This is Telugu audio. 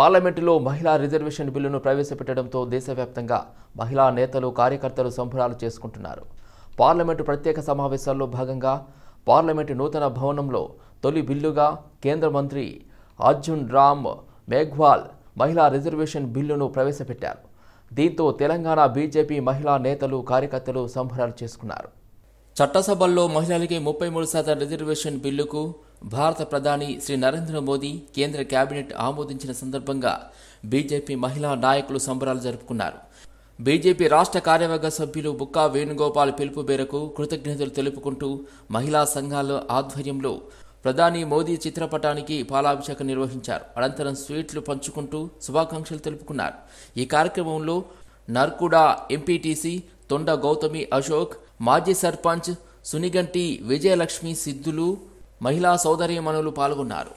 పార్లమెంటులో మహిళా రిజర్వేషన్ బిల్లును ప్రవేశపెట్టడంతో దేశవ్యాప్తంగా మహిళా నేతలు కార్యకర్తలు సంబరాలు చేసుకుంటున్నారు పార్లమెంటు ప్రత్యేక సమావేశాల్లో భాగంగా పార్లమెంటు నూతన భవనంలో తొలి బిల్లుగా కేంద్ర మంత్రి అర్జున్ రామ్ మేఘ్వాల్ మహిళా రిజర్వేషన్ బిల్లును ప్రవేశపెట్టారు దీంతో తెలంగాణ బీజేపీ మహిళా నేతలు కార్యకర్తలు సంబరాలు చేసుకున్నారు చట్టసభల్లో మహిళలకి ముప్పై మూడు శాతం రిజర్వేషన్ బిల్లుకు భారత ప్రధాని శ్రీ నరేంద్ర మోదీ కేంద్ర కేబినెట్ ఆమోదించిన సందర్భంగా బీజేపీ మహిళా నాయకులు సంబరాలు జరుపుకున్నారు బీజేపీ రాష్ట్ర కార్యవర్గ సభ్యులు బుక్కా వేణుగోపాల్ పిలుపు మేరకు కృతజ్ఞతలు తెలుపుకుంటూ మహిళా సంఘాల ఆధ్వర్యంలో ప్రధాని మోదీ చిత్రపటానికి పాలాభిషేకం నిర్వహించారు అనంతరం స్వీట్లు పంచుకుంటూ శుభాకాంక్షలు తెలుపుకున్నారు ఈ కార్యక్రమంలో నర్కుడా ఎంపీటీసీ తొండ గౌతమి అశోక్ మాజీ సర్పంచ్ సునిగంటి విజయలక్ష్మి సిద్ధులు మహిళా సౌదర్యమణులు పాల్గొన్నారు